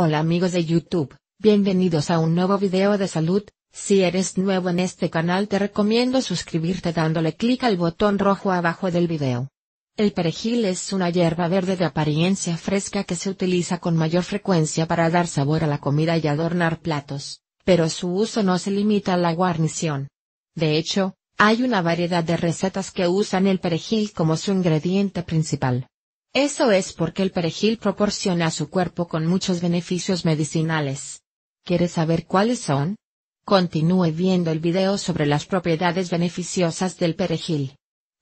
Hola amigos de YouTube, bienvenidos a un nuevo video de salud, si eres nuevo en este canal te recomiendo suscribirte dándole clic al botón rojo abajo del video. El perejil es una hierba verde de apariencia fresca que se utiliza con mayor frecuencia para dar sabor a la comida y adornar platos, pero su uso no se limita a la guarnición. De hecho, hay una variedad de recetas que usan el perejil como su ingrediente principal. Eso es porque el perejil proporciona a su cuerpo con muchos beneficios medicinales. ¿Quieres saber cuáles son? Continúe viendo el video sobre las propiedades beneficiosas del perejil.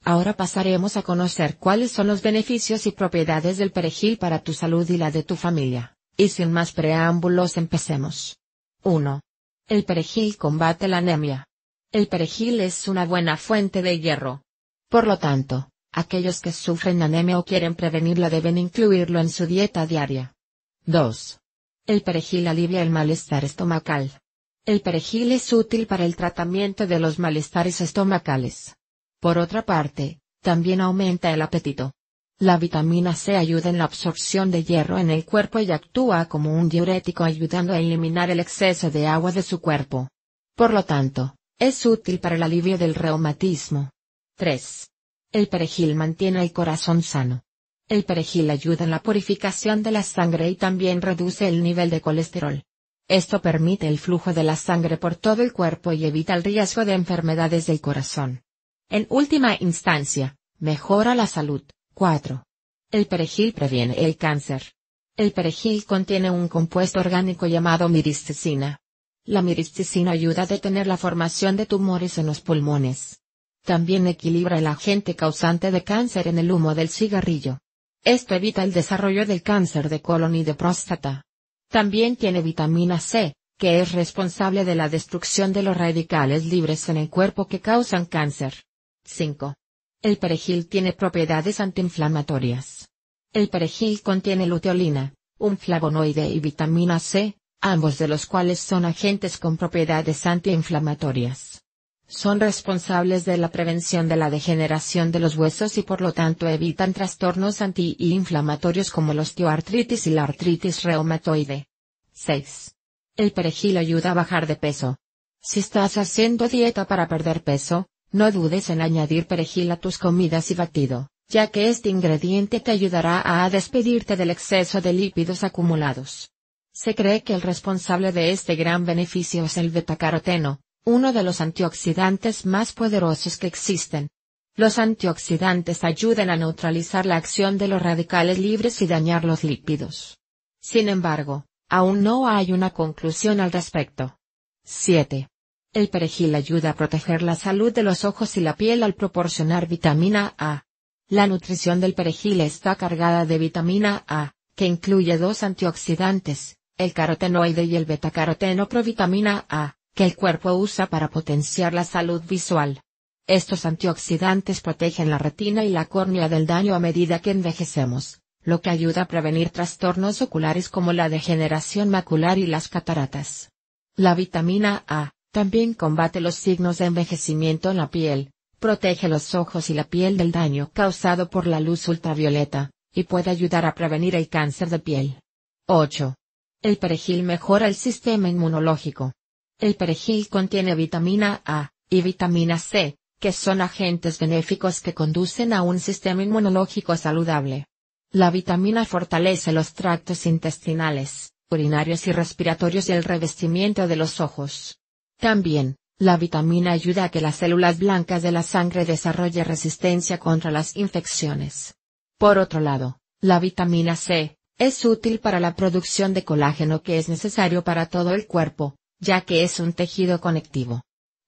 Ahora pasaremos a conocer cuáles son los beneficios y propiedades del perejil para tu salud y la de tu familia. Y sin más preámbulos empecemos. 1. El perejil combate la anemia. El perejil es una buena fuente de hierro. Por lo tanto, Aquellos que sufren anemia o quieren prevenirla deben incluirlo en su dieta diaria. 2. El perejil alivia el malestar estomacal. El perejil es útil para el tratamiento de los malestares estomacales. Por otra parte, también aumenta el apetito. La vitamina C ayuda en la absorción de hierro en el cuerpo y actúa como un diurético ayudando a eliminar el exceso de agua de su cuerpo. Por lo tanto, es útil para el alivio del reumatismo. 3. El perejil mantiene el corazón sano. El perejil ayuda en la purificación de la sangre y también reduce el nivel de colesterol. Esto permite el flujo de la sangre por todo el cuerpo y evita el riesgo de enfermedades del corazón. En última instancia, mejora la salud. 4. El perejil previene el cáncer. El perejil contiene un compuesto orgánico llamado miristicina. La miristicina ayuda a detener la formación de tumores en los pulmones. También equilibra el agente causante de cáncer en el humo del cigarrillo. Esto evita el desarrollo del cáncer de colon y de próstata. También tiene vitamina C, que es responsable de la destrucción de los radicales libres en el cuerpo que causan cáncer. 5. El perejil tiene propiedades antiinflamatorias. El perejil contiene luteolina, un flavonoide y vitamina C, ambos de los cuales son agentes con propiedades antiinflamatorias son responsables de la prevención de la degeneración de los huesos y por lo tanto evitan trastornos antiinflamatorios como la osteoartritis y la artritis reumatoide. 6. El perejil ayuda a bajar de peso. Si estás haciendo dieta para perder peso, no dudes en añadir perejil a tus comidas y batido, ya que este ingrediente te ayudará a despedirte del exceso de lípidos acumulados. Se cree que el responsable de este gran beneficio es el betacaroteno, uno de los antioxidantes más poderosos que existen. Los antioxidantes ayudan a neutralizar la acción de los radicales libres y dañar los lípidos. Sin embargo, aún no hay una conclusión al respecto. 7. El perejil ayuda a proteger la salud de los ojos y la piel al proporcionar vitamina A. La nutrición del perejil está cargada de vitamina A, que incluye dos antioxidantes, el carotenoide y el betacaroteno provitamina A que el cuerpo usa para potenciar la salud visual. Estos antioxidantes protegen la retina y la córnea del daño a medida que envejecemos, lo que ayuda a prevenir trastornos oculares como la degeneración macular y las cataratas. La vitamina A también combate los signos de envejecimiento en la piel, protege los ojos y la piel del daño causado por la luz ultravioleta, y puede ayudar a prevenir el cáncer de piel. 8. El perejil mejora el sistema inmunológico. El perejil contiene vitamina A y vitamina C, que son agentes benéficos que conducen a un sistema inmunológico saludable. La vitamina fortalece los tractos intestinales, urinarios y respiratorios y el revestimiento de los ojos. También, la vitamina ayuda a que las células blancas de la sangre desarrolle resistencia contra las infecciones. Por otro lado, la vitamina C es útil para la producción de colágeno que es necesario para todo el cuerpo, ya que es un tejido conectivo.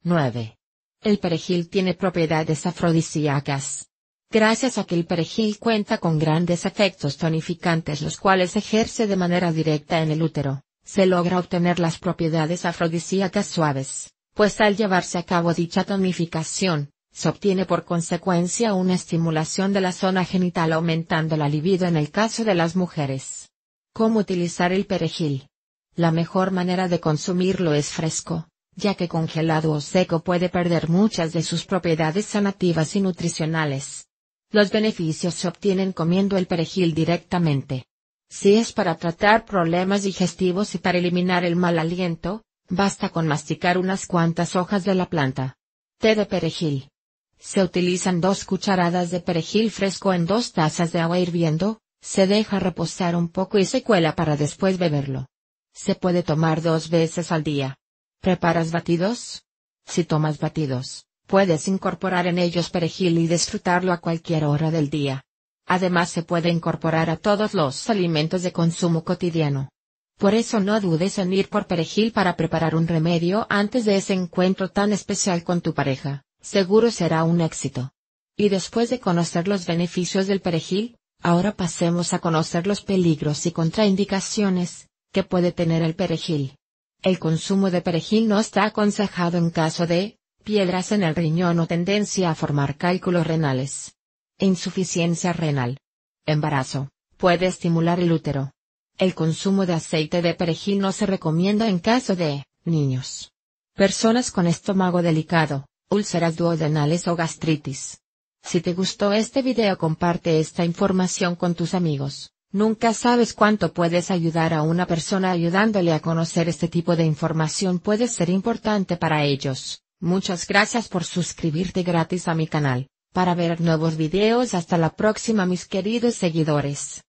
9. El perejil tiene propiedades afrodisíacas. Gracias a que el perejil cuenta con grandes efectos tonificantes los cuales ejerce de manera directa en el útero, se logra obtener las propiedades afrodisíacas suaves, pues al llevarse a cabo dicha tonificación, se obtiene por consecuencia una estimulación de la zona genital aumentando la libido en el caso de las mujeres. ¿Cómo utilizar el perejil? La mejor manera de consumirlo es fresco, ya que congelado o seco puede perder muchas de sus propiedades sanativas y nutricionales. Los beneficios se obtienen comiendo el perejil directamente. Si es para tratar problemas digestivos y para eliminar el mal aliento, basta con masticar unas cuantas hojas de la planta. Té de perejil. Se utilizan dos cucharadas de perejil fresco en dos tazas de agua hirviendo, se deja reposar un poco y se cuela para después beberlo. Se puede tomar dos veces al día. ¿Preparas batidos? Si tomas batidos, puedes incorporar en ellos perejil y disfrutarlo a cualquier hora del día. Además se puede incorporar a todos los alimentos de consumo cotidiano. Por eso no dudes en ir por perejil para preparar un remedio antes de ese encuentro tan especial con tu pareja, seguro será un éxito. Y después de conocer los beneficios del perejil, ahora pasemos a conocer los peligros y contraindicaciones, que puede tener el perejil. El consumo de perejil no está aconsejado en caso de piedras en el riñón o tendencia a formar cálculos renales. Insuficiencia renal. Embarazo. Puede estimular el útero. El consumo de aceite de perejil no se recomienda en caso de niños. Personas con estómago delicado, úlceras duodenales o gastritis. Si te gustó este video comparte esta información con tus amigos. Nunca sabes cuánto puedes ayudar a una persona ayudándole a conocer este tipo de información puede ser importante para ellos. Muchas gracias por suscribirte gratis a mi canal, para ver nuevos videos hasta la próxima mis queridos seguidores.